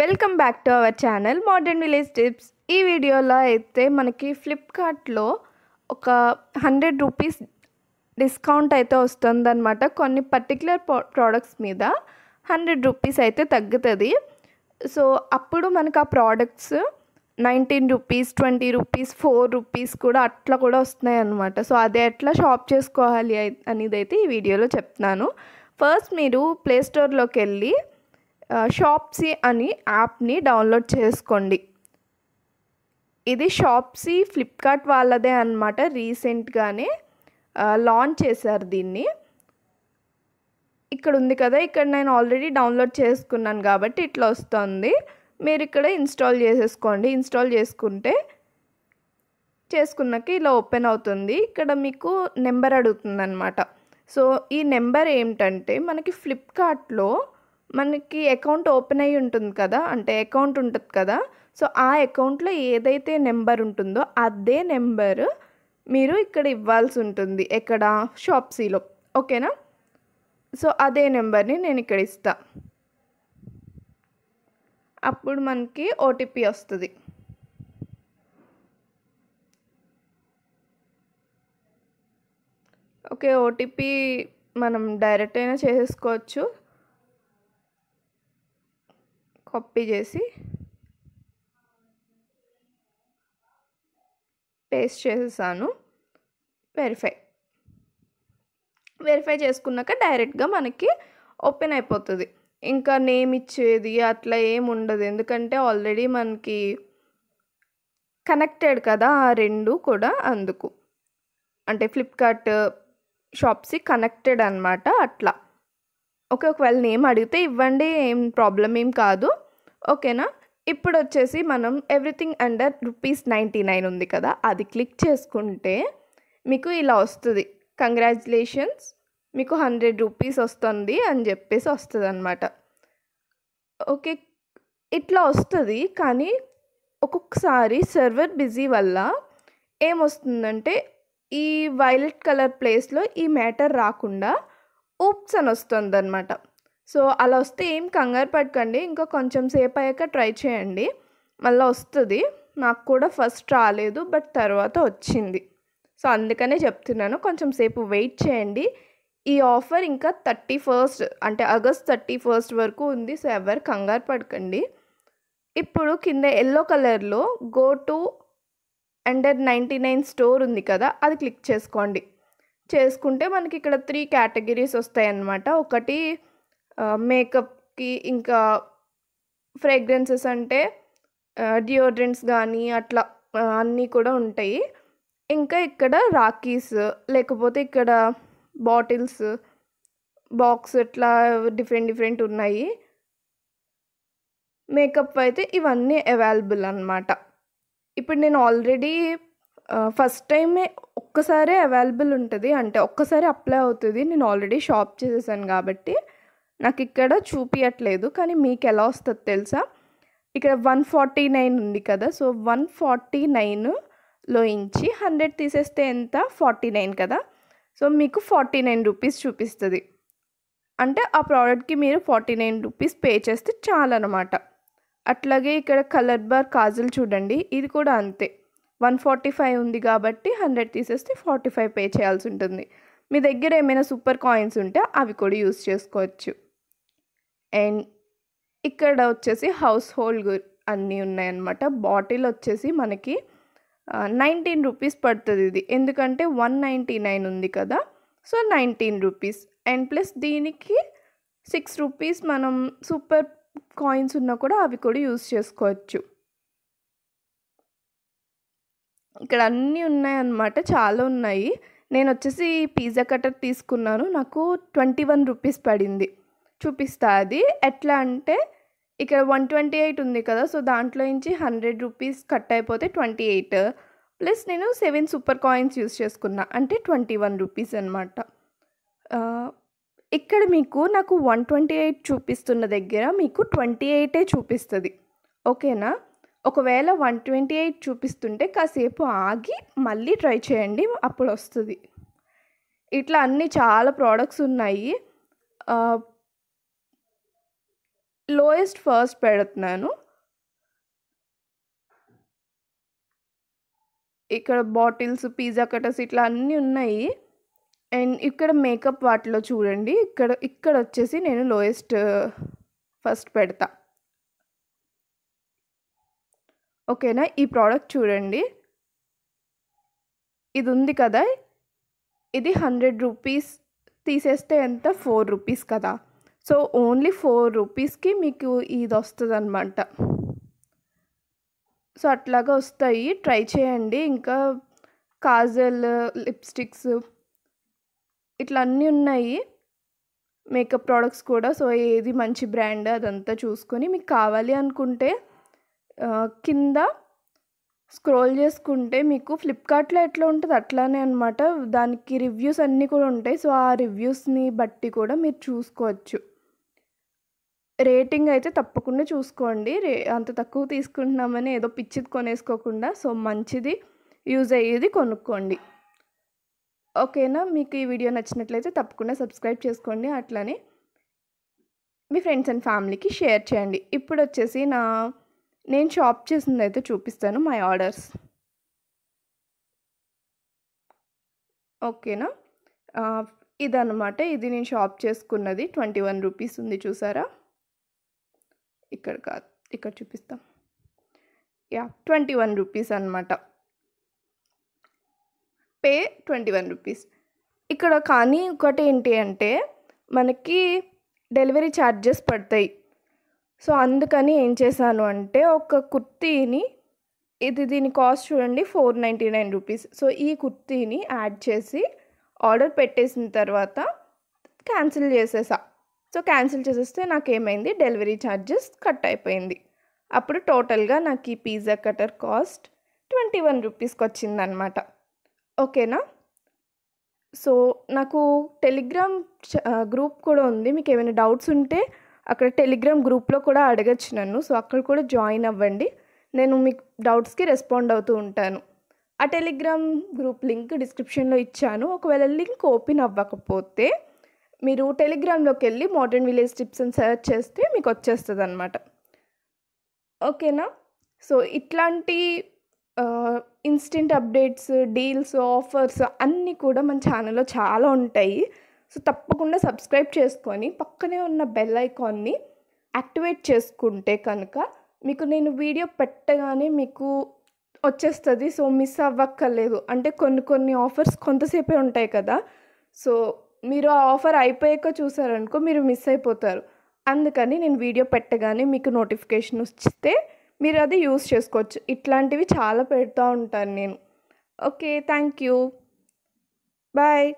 welcome back to our channel modern village tips ఈ వీడియోలో అయితే మనకి ఫ్లిప్కార్ట్లో ఒక హండ్రెడ్ రూపీస్ డిస్కౌంట్ అయితే వస్తుందన్నమాట కొన్ని పర్టిక్యులర్ ప్రోడక్ట్స్ మీద హండ్రెడ్ రూపీస్ అయితే తగ్గుతుంది సో అప్పుడు మనకు ఆ products nineteen rupees twenty rupees four rupees కూడా అట్లా కూడా వస్తున్నాయి అన్నమాట సో అది ఎట్లా షాప్ చేసుకోవాలి అనేది అయితే ఈ వీడియోలో చెప్తున్నాను ఫస్ట్ మీరు ప్లేస్టోర్లోకి వెళ్ళి షాప్సీ అని యాప్ని డౌన్లోడ్ చేసుకోండి ఇది షాప్సీ ఫ్లిప్కార్ట్ వాళ్ళదే అనమాట రీసెంట్గానే లాంచ్ చేశారు దీన్ని ఇక్కడ ఉంది కదా ఇక్కడ నేను ఆల్రెడీ డౌన్లోడ్ చేసుకున్నాను కాబట్టి ఇట్లా వస్తుంది మీరు ఇక్కడ ఇన్స్టాల్ చేసేసుకోండి ఇన్స్టాల్ చేసుకుంటే చేసుకున్నాక ఇలా ఓపెన్ అవుతుంది ఇక్కడ మీకు నెంబర్ అడుగుతుంది అనమాట సో ఈ నెంబర్ ఏమిటంటే మనకి ఫ్లిప్కార్ట్లో మనకి అకౌంట్ ఓపెన్ అయ్యి ఉంటుంది కదా అంటే అకౌంట్ ఉంటుంది కదా సో ఆ అకౌంట్లో ఏదైతే నెంబర్ ఉంటుందో అదే నెంబర్ మీరు ఇక్కడ ఇవ్వాల్సి ఉంటుంది ఎక్కడ షాప్సీలో ఓకేనా సో అదే నెంబర్ని నేను ఇక్కడ ఇస్తా అప్పుడు మనకి ఓటీపీ వస్తుంది ఓకే ఓటీపీ మనం డైరెక్ట్ అయినా చేసేసుకోవచ్చు కాపీ చేసి పేస్ట్ చేసేసాను వెరిఫై వెరిఫై చేసుకున్నాక డైరెక్ట్గా మనకి ఓపెన్ అయిపోతుంది ఇంకా నేమ్ ఇచ్చేది అట్లా ఏమి ఉండదు ఎందుకంటే ఆల్రెడీ మనకి కనెక్టెడ్ కదా ఆ రెండు కూడా అందుకు అంటే ఫ్లిప్కార్ట్ షాప్స్కి కనెక్టెడ్ అనమాట అట్లా ఓకే ఒకవేళ నేమ్ అడిగితే ఇవ్వండి ఏం ప్రాబ్లం ఏం కాదు ఓకేనా ఇప్పుడు వచ్చేసి మనం everything under rupees ninety nine ఉంది కదా అది క్లిక్ చేసుకుంటే మీకు ఇలా వస్తుంది కంగ్రాచులేషన్స్ మీకు హండ్రెడ్ రూపీస్ వస్తుంది అని చెప్పేసి వస్తుంది అనమాట ఓకే ఇట్లా వస్తుంది కానీ ఒక్కొక్కసారి సర్వర్ బిజీ వల్ల ఏమొస్తుందంటే ఈ వైలెట్ కలర్ ప్లేస్లో ఈ మ్యాటర్ రాకుండా ఊప్స్ అని వస్తుంది అనమాట సో అలా వస్తే ఏం కంగారు పడకండి ఇంకా కొంచెం సేపు అయ్యాక ట్రై చేయండి మళ్ళీ వస్తుంది నాకు కూడా ఫస్ట్ రాలేదు బట్ తర్వాత వచ్చింది సో అందుకనే చెప్తున్నాను కొంచెం సేపు వెయిట్ చేయండి ఈ ఆఫర్ ఇంకా థర్టీ ఫస్ట్ అంటే ఆగస్ట్ థర్టీ ఫస్ట్ వరకు ఉంది సో ఎవరు కంగారు పడకండి ఇప్పుడు కింద ఎల్లో కలర్లో go to under ninety nine store ఉంది కదా అది క్లిక్ చేసుకోండి చేసుకుంటే మనకి ఇక్కడ త్రీ కేటగిరీస్ వస్తాయి అన్నమాట ఒకటి మేకప్కి ఇంకా ఫ్రేగ్రెన్సెస్ అంటే డియోడ్రెంట్స్ కానీ అట్లా అన్నీ కూడా ఉంటాయి ఇంకా ఇక్కడ రాఖీస్ లేకపోతే ఇక్కడ బాటిల్స్ బాక్స్ ఇట్లా డిఫరెంట్ డిఫరెంట్ ఉన్నాయి మేకప్ అయితే ఇవన్నీ అవైలబుల్ అనమాట ఇప్పుడు నేను ఆల్రెడీ ఫస్ట్ టైమే ఒక్కసారే అవైలబుల్ ఉంటుంది అంటే ఒక్కసారి అప్లై అవుతుంది నేను ఆల్రెడీ షాప్ చేసేసాను కాబట్టి నాకు ఇక్కడ చూపించట్లేదు కానీ మీకు ఎలా వస్తుంది తెలుసా ఇక్కడ వన్ ఫార్టీ నైన్ ఉంది కదా సో వన్ ఫార్టీ నైన్లో ఇంచి హండ్రెడ్ తీసేస్తే ఎంత ఫార్టీ నైన్ కదా సో మీకు ఫార్టీ నైన్ రూపీస్ చూపిస్తుంది అంటే ఆ ప్రోడక్ట్కి మీరు ఫార్టీ నైన్ రూపీస్ పే చేస్తే చాలన్నమాట అట్లాగే ఇక్కడ కలర్ బార్ కాజల్ చూడండి ఇది కూడా అంతే వన్ ఫార్టీ ఫైవ్ ఉంది కాబట్టి హండ్రెడ్ తీసేస్తే ఫార్టీ ఫైవ్ పే చేయాల్సి ఉంటుంది మీ దగ్గర ఏమైనా సూపర్ కాయిన్స్ ఉంటే అవి కూడా యూస్ చేసుకోవచ్చు అండ్ ఇక్కడ వచ్చేసి హౌస్ హోల్డ్ అన్నీ ఉన్నాయన్నమాట బాటిల్ వచ్చేసి మనకి నైన్టీన్ రూపీస్ పడుతుంది ఇది ఎందుకంటే వన్ నైంటీ నైన్ ఉంది కదా so nineteen rupees and plus దీనికి సిక్స్ రూపీస్ మనం సూపర్ కాయిన్స్ ఉన్నా కూడా అవి కూడా యూస్ చేసుకోవచ్చు ఇక్కడ అన్నీ ఉన్నాయన్నమాట చాలా ఉన్నాయి నేను వచ్చేసి పిజ్జా కట్టర్ తీసుకున్నాను నాకు ట్వంటీ వన్ రూపీస్ పడింది చూపిస్తా అది ఎట్లా అంటే ఇక్కడ వన్ ట్వంటీ ఎయిట్ ఉంది కదా సో దాంట్లో నుంచి హండ్రెడ్ రూపీస్ కట్ అయిపోతే ట్వంటీ ఎయిట్ ప్లస్ నేను సెవెన్ సూపర్ కాయిన్స్ యూస్ చేసుకున్నా అంటే ట్వంటీ వన్ రూపీస్ అనమాట ఇక్కడ మీకు నాకు వన్ ట్వంటీ ఎయిట్ చూపిస్తున్న దగ్గర మీకు ట్వంటీ ఎయిటే చూపిస్తుంది ఓకేనా ఒకవేళ వన్ ట్వంటీ ఎయిట్ చూపిస్తుంటే కాసేపు ఆగి మళ్ళీ ట్రై చేయండి అప్పుడు వస్తుంది ఇట్లా అన్ని చాలా ప్రోడక్ట్స్ ఉన్నాయి లోయెస్ట్ ఫస్ట్ పెడుతున్నాను ఇక్కడ బాటిల్స్ పిజ్జా కటర్స్ ఇట్లా అన్నీ ఉన్నాయి అండ్ ఇక్కడ మేకప్ వాటిలో చూడండి ఇక్కడ ఇక్కడ వచ్చేసి నేను లోయెస్ట్ ఫస్ట్ పెడతా ఓకేనా ఈ ప్రోడక్ట్ చూడండి ఇది ఉంది కదా ఇది హండ్రెడ్ రూపీస్ తీసేస్తే ఎంత ఫోర్ రూపీస్ కదా సో ఓన్లీ ఫోర్ రూపీస్కి మీకు ఇది వస్తుంది అనమాట సో అట్లాగా వస్తాయి ట్రై చేయండి ఇంకా కాజల్ లిప్స్టిక్స్ ఇట్లా అన్నీ ఉన్నాయి మేకప్ ప్రోడక్ట్స్ కూడా సో ఏది మంచి బ్రాండ్ అదంతా చూసుకొని మీకు కావాలి అనుకుంటే కింద స్క్రోల్ చేసుకుంటే మీకు ఫ్లిప్కార్ట్లో ఎట్లా ఉంటుంది అట్లానే అనమాట దానికి రివ్యూస్ అన్నీ కూడా ఉంటాయి సో ఆ రివ్యూస్ని బట్టి కూడా మీరు చూసుకోవచ్చు రేటింగ్ అయితే తప్పకుండా చూసుకోండి రే అంత తక్కువ తీసుకుంటున్నామని ఏదో పిచ్చిది కొనేసుకోకుండా సో మంచిది యూజ్ అయ్యేది కొనుక్కోండి ఓకేనా మీకు ఈ వీడియో నచ్చినట్లయితే తప్పకుండా సబ్స్క్రైబ్ చేసుకోండి అట్లానే మీ ఫ్రెండ్స్ అండ్ ఫ్యామిలీకి షేర్ చేయండి ఇప్పుడు వచ్చేసి నా నేను షాప్ చేసింది అయితే చూపిస్తాను మై ఆర్డర్స్ ఓకేనా ఇదన్నమాట ఇది నేను షాప్ చేసుకున్నది ట్వంటీ వన్ రూపీస్ ఉంది చూసారా ఇక్కడ కాదు ఇక్కడ చూపిస్తాం యా ట్వంటీ వన్ రూపీస్ అనమాట పే ట్వంటీ వన్ రూపీస్ ఇక్కడ కానీ ఒకటి ఏంటి అంటే మనకి డెలివరీ ఛార్జెస్ పడతాయి సో అందుకని ఏం చేశాను అంటే ఒక కుర్తీని ఇది దీని కాస్ట్ చూడండి four ninety nine rupees so ఈ కుర్తీని యాడ్ చేసి ఆర్డర్ పెట్టేసిన తర్వాత క్యాన్సిల్ చేసేసా సో క్యాన్సిల్ చేసేస్తే నాకేమైంది డెలివరీ ఛార్జెస్ కట్ అయిపోయింది అప్పుడు టోటల్గా నాకు ఈ pizza cutter cost twenty one రూపీస్కి వచ్చిందనమాట ఓకేనా సో నాకు టెలిగ్రామ్ గ్రూప్ కూడా ఉంది మీకు ఏమైనా డౌట్స్ ఉంటే అక్కడ టెలిగ్రామ్ గ్రూప్లో కూడా అడగచ్చు నన్ను సో అక్కడ కూడా జాయిన్ అవ్వండి నేను మీకు డౌట్స్కి రెస్పాండ్ అవుతూ ఉంటాను ఆ టెలిగ్రామ్ గ్రూప్ లింక్ డిస్క్రిప్షన్లో ఇచ్చాను ఒకవేళ లింక్ ఓపెన్ అవ్వకపోతే మీరు టెలిగ్రామ్లోకి వెళ్ళి మోడర్న్ విలేజ్ టిప్స్ అని సెర్చ్ చేస్తే మీకు వచ్చేస్తుంది అనమాట ఓకేనా సో ఇట్లాంటి ఇన్స్టెంట్ అప్డేట్స్ డీల్స్ ఆఫర్స్ అన్నీ కూడా మన ఛానల్లో చాలా ఉంటాయి సో తప్పకుండా సబ్స్క్రైబ్ చేసుకొని పక్కనే ఉన్న బెల్ ఐకాన్ని యాక్టివేట్ చేసుకుంటే కనుక మీకు నేను వీడియో పెట్టగానే మీకు వచ్చేస్తుంది సో మిస్ అవ్వక్కర్లేదు అంటే కొన్ని కొన్ని ఆఫర్స్ కొంతసేపే ఉంటాయి కదా సో మీరు ఆ ఆఫర్ అయిపోయాక చూసారనుకో మీరు మిస్ అయిపోతారు అందుకని నేను వీడియో పెట్టగానే మీకు నోటిఫికేషన్ వస్తే మీరు అది యూస్ చేసుకోవచ్చు ఇట్లాంటివి చాలా పెడుతూ ఉంటాను నేను ఓకే థ్యాంక్ యూ బాయ్